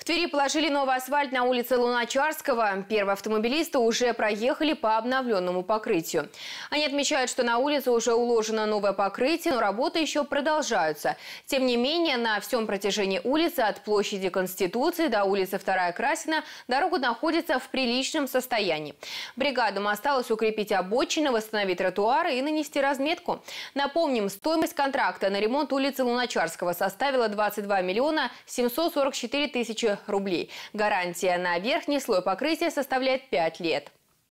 В Твери положили новый асфальт на улице Луначарского. Первые автомобилисты уже проехали по обновленному покрытию. Они отмечают, что на улице уже уложено новое покрытие, но работы еще продолжаются. Тем не менее, на всем протяжении улицы от площади Конституции до улицы Вторая Красина дорога находится в приличном состоянии. Бригадам осталось укрепить обочины, восстановить тротуары и нанести разметку. Напомним, стоимость контракта на ремонт улицы Луначарского составила 22 миллиона 744 тысячи рублей. Гарантия на верхний слой покрытия составляет 5 лет.